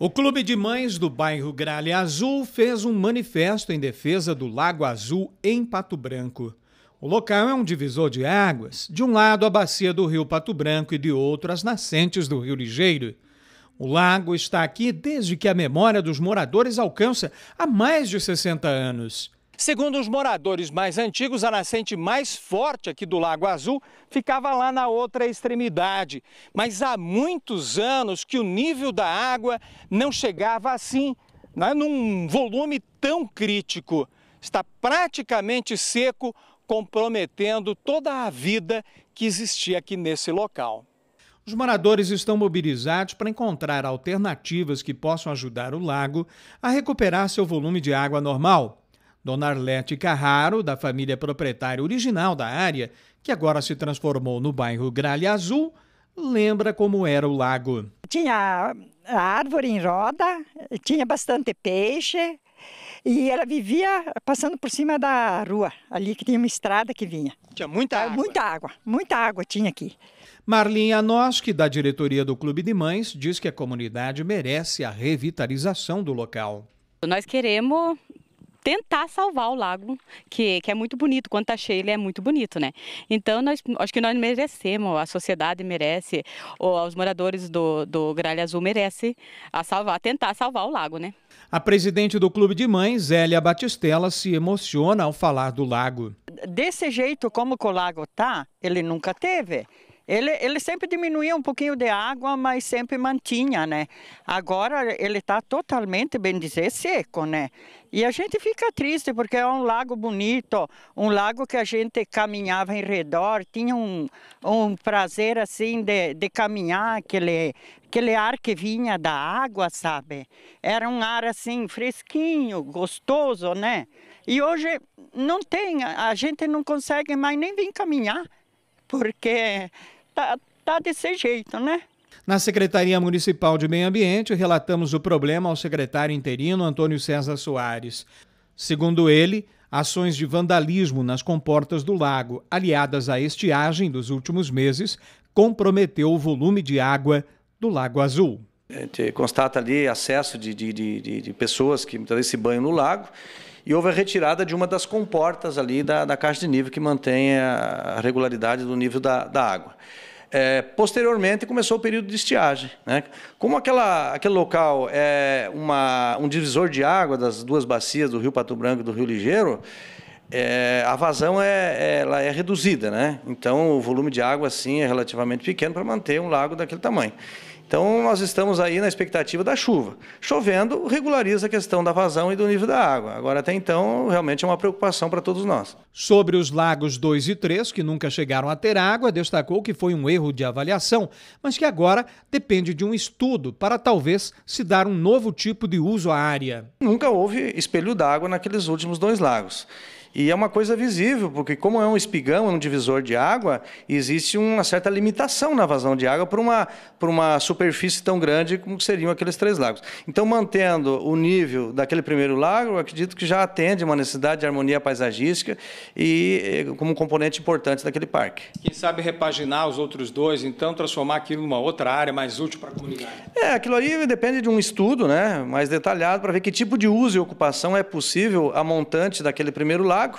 O Clube de Mães do bairro Gralha Azul fez um manifesto em defesa do Lago Azul em Pato Branco. O local é um divisor de águas, de um lado a bacia do rio Pato Branco e de outro as nascentes do rio Ligeiro. O lago está aqui desde que a memória dos moradores alcança há mais de 60 anos. Segundo os moradores mais antigos, a nascente mais forte aqui do Lago Azul ficava lá na outra extremidade. Mas há muitos anos que o nível da água não chegava assim, né, num volume tão crítico. Está praticamente seco, comprometendo toda a vida que existia aqui nesse local. Os moradores estão mobilizados para encontrar alternativas que possam ajudar o lago a recuperar seu volume de água normal. Dona Arlete Carraro, da família proprietária original da área, que agora se transformou no bairro Gralha Azul, lembra como era o lago. Tinha a árvore em roda, tinha bastante peixe e ela vivia passando por cima da rua, ali que tinha uma estrada que vinha. Tinha muita ah, água? Muita água, muita água tinha aqui. Marlinha Anoski, da diretoria do Clube de Mães, diz que a comunidade merece a revitalização do local. Nós queremos tentar salvar o lago, que, que é muito bonito. Quando está cheio, ele é muito bonito, né? Então, nós, acho que nós merecemos, a sociedade merece, ou os moradores do, do Gralha Azul merecem a salvar, tentar salvar o lago, né? A presidente do Clube de Mães, Elia Batistella, se emociona ao falar do lago. Desse jeito como o lago tá, ele nunca teve. Ele, ele sempre diminuía um pouquinho de água, mas sempre mantinha, né? Agora ele está totalmente, bem dizer, seco, né? E a gente fica triste porque é um lago bonito, um lago que a gente caminhava em redor, tinha um, um prazer assim de, de caminhar, aquele, aquele ar que vinha da água, sabe? Era um ar assim fresquinho, gostoso, né? E hoje não tem, a gente não consegue mais nem vir caminhar, porque tá, tá desse jeito, né? Na Secretaria Municipal de Meio Ambiente, relatamos o problema ao secretário interino Antônio César Soares. Segundo ele, ações de vandalismo nas comportas do lago, aliadas à estiagem dos últimos meses, comprometeu o volume de água do Lago Azul. A gente constata ali acesso de, de, de, de pessoas que muitas vezes se banham no lago e houve a retirada de uma das comportas ali da, da caixa de nível que mantém a regularidade do nível da, da água. É, posteriormente começou o período de estiagem. Né? Como aquela, aquele local é uma, um divisor de água das duas bacias do Rio Pato Branco e do Rio Ligeiro, é, a vazão é, ela é reduzida, né? Então o volume de água sim é relativamente pequeno para manter um lago daquele tamanho. Então nós estamos aí na expectativa da chuva. Chovendo regulariza a questão da vazão e do nível da água. Agora até então realmente é uma preocupação para todos nós. Sobre os lagos 2 e 3 que nunca chegaram a ter água, destacou que foi um erro de avaliação, mas que agora depende de um estudo para talvez se dar um novo tipo de uso à área. Nunca houve espelho d'água naqueles últimos dois lagos. E é uma coisa visível, porque como é um espigão, é um divisor de água, existe uma certa limitação na vazão de água para uma, para uma superfície tão grande como seriam aqueles três lagos. Então, mantendo o nível daquele primeiro lago, acredito que já atende uma necessidade de harmonia paisagística e eh, como um componente importante daquele parque. Quem sabe repaginar os outros dois, então transformar aquilo numa outra área mais útil para a comunidade? É, aquilo aí depende de um estudo né, mais detalhado para ver que tipo de uso e ocupação é possível a montante daquele primeiro lago, lago,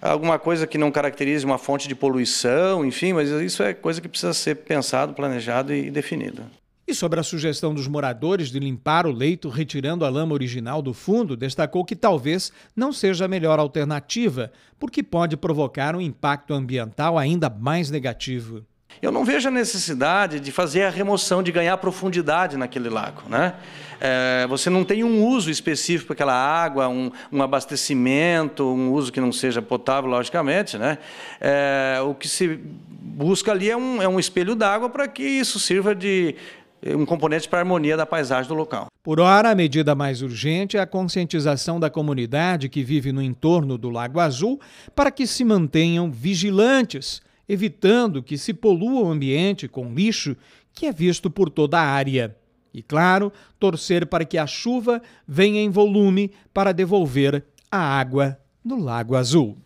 alguma coisa que não caracterize uma fonte de poluição, enfim, mas isso é coisa que precisa ser pensado, planejado e definido. E sobre a sugestão dos moradores de limpar o leito retirando a lama original do fundo, destacou que talvez não seja a melhor alternativa, porque pode provocar um impacto ambiental ainda mais negativo eu não vejo a necessidade de fazer a remoção, de ganhar profundidade naquele lago. Né? É, você não tem um uso específico para aquela água, um, um, abastecimento, um uso que não seja potável, logicamente. Né? É, o que se busca ali é um, é um espelho d'água para que isso sirva de eh, um componente para a harmonia da paisagem do local. Por ora, a medida mais urgente é a conscientização da comunidade que vive no entorno do Lago Azul para que se mantenham vigilantes evitando que se polua o ambiente com lixo que é visto por toda a área. E, claro, torcer para que a chuva venha em volume para devolver a água no Lago Azul.